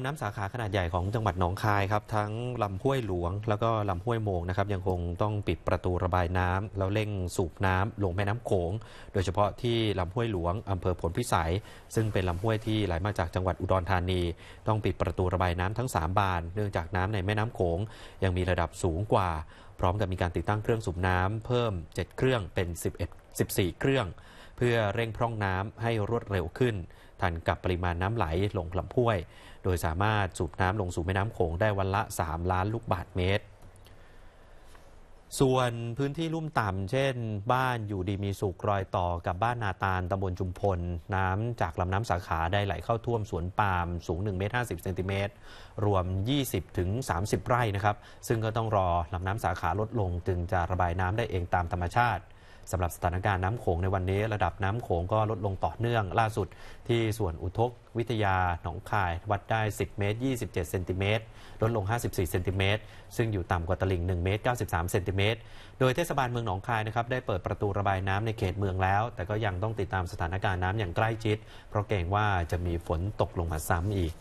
ำน้ำสาขาขนาดใหญ่ของจังหวัดหนองคายครับ ทั้งลำห้วยหลวงแล้วก็ลำห้วยโมงนะครับยังคงต้องปิดประตูระบายน้ำแล้วเร่งสูบน้ำลงแม่น้ำโขง โดยเฉพาะที่ลำห้วยหลวงอำเภอผลพิสัย ซึ่งเป็นลำห้วยที่ไหลมาจากจังหวัดอุดรธานี ต้องปิดประตูระบายน้ำทั้ง 3 บาน เนื่องจากน้ำในแม่น้ำโขงยังมีระดับสูงกว่า พร้อมกับมีการติดตั้งเครื่องสูบน้ำเพิ่ม7เครื่องเป็น 11 14 เครื่อง เพื่อเร่งพร่องน้ำให้รวดเร็วขึ้นทันกับปริมาณน้ำไหลลงลำพ้วย โดยสามารถสูบน้ำลงสู่แม่น้ำโขงได้วันละ 3 ล้านลูกบาศก์เมตร ส่วนพื้นที่ลุ่มต่ำเช่นบ้านอยู่ดีมีสุกรอยต่อกับบ้านนาตาลตำบลจุมพล น้ำจากลำน้ำสาขาได้ไหลเข้าท่วมสวนปาล์มสูง 1 เมตร 50 เซนติเมตร รวม 20-30 ไร่นะครับ ซึ่งก็ต้องรอลำน้ำสาขาลดลงจึงจะระบายน้ำได้เองตามธรรมชาติสำหรับสถานการณ์น้ำโขงในวันนี้ระดับน้ำโขงก็ลดลงต่อเนื่องล่าสุด ที่ส่วนอุทกวิทยาหนองคาย วัดได้ 10เมตร27เซนติเมตรลดลง54เซนติเมตรซึ่งอยู่ต่ำกว่าตลิ่ง1เมตร93เซนติเมตรโดยเทศบาลเมืองหนองคายนะครับได้เปิดประตูระบายน้ำในเขตเมืองแล้ว แต่ก็ยังต้องติดตามสถานการณ์น้ำอย่างใกล้ชิดเพราะเกรงว่าจะมีฝนตกลงมาซ้ำอีก